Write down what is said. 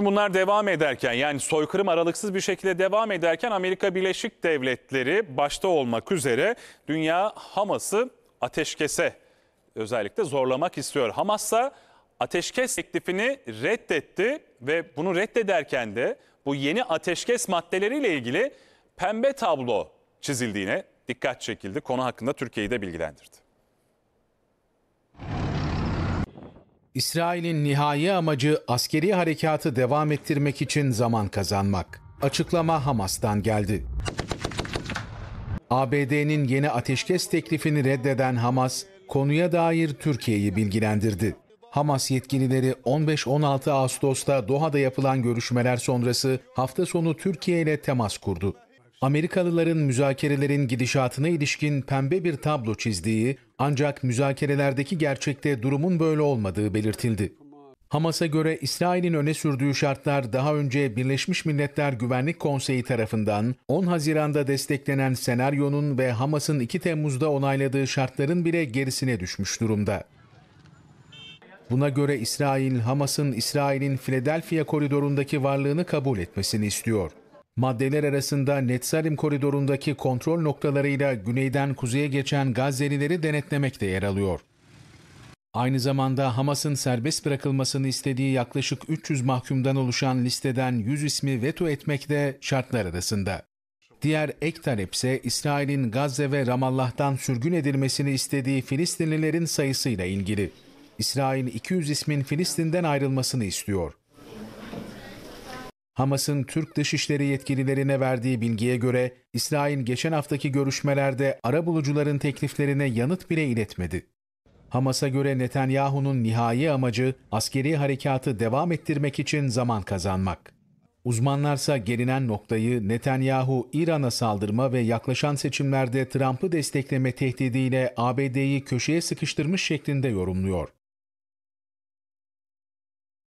Bütün bunlar devam ederken yani soykırım aralıksız bir şekilde devam ederken Amerika Birleşik Devletleri başta olmak üzere dünya Hamas'ı ateşkese özellikle zorlamak istiyor. Hamas ise ateşkes teklifini reddetti ve bunu reddederken de bu yeni ateşkes maddeleriyle ilgili pembe tablo çizildiğine dikkat çekildi. Konu hakkında Türkiye'yi de bilgilendirdi. İsrail'in nihai amacı askeri harekatı devam ettirmek için zaman kazanmak. Açıklama Hamas'tan geldi. ABD'nin yeni ateşkes teklifini reddeden Hamas, konuya dair Türkiye'yi bilgilendirdi. Hamas yetkilileri 15-16 Ağustos'ta Doha'da yapılan görüşmeler sonrası hafta sonu Türkiye ile temas kurdu. Amerikalıların müzakerelerin gidişatına ilişkin pembe bir tablo çizdiği ancak müzakerelerdeki gerçekte durumun böyle olmadığı belirtildi. Hamas'a göre İsrail'in öne sürdüğü şartlar daha önce Birleşmiş Milletler Güvenlik Konseyi tarafından 10 Haziran'da desteklenen senaryonun ve Hamas'ın 2 Temmuz'da onayladığı şartların bile gerisine düşmüş durumda. Buna göre İsrail, Hamas'ın İsrail'in Philadelphia koridorundaki varlığını kabul etmesini istiyor. Maddeler arasında Netsarim koridorundaki kontrol noktalarıyla güneyden kuzeye geçen Gazze'lileri denetlemek de yer alıyor. Aynı zamanda Hamas'ın serbest bırakılmasını istediği yaklaşık 300 mahkumdan oluşan listeden 100 ismi veto etmek de şartlar arasında. Diğer ek talep ise İsrail'in Gazze ve Ramallah'tan sürgün edilmesini istediği Filistinlilerin sayısıyla ilgili. İsrail 200 ismin Filistin'den ayrılmasını istiyor. Hamas'ın Türk dışişleri yetkililerine verdiği bilgiye göre İsrail geçen haftaki görüşmelerde arabulucuların tekliflerine yanıt bile iletmedi. Hamas'a göre Netanyahu'nun nihai amacı askeri harekatı devam ettirmek için zaman kazanmak. Uzmanlarsa gelinen noktayı Netanyahu İran'a saldırma ve yaklaşan seçimlerde Trump'ı destekleme tehdidiyle ABD'yi köşeye sıkıştırmış şeklinde yorumluyor.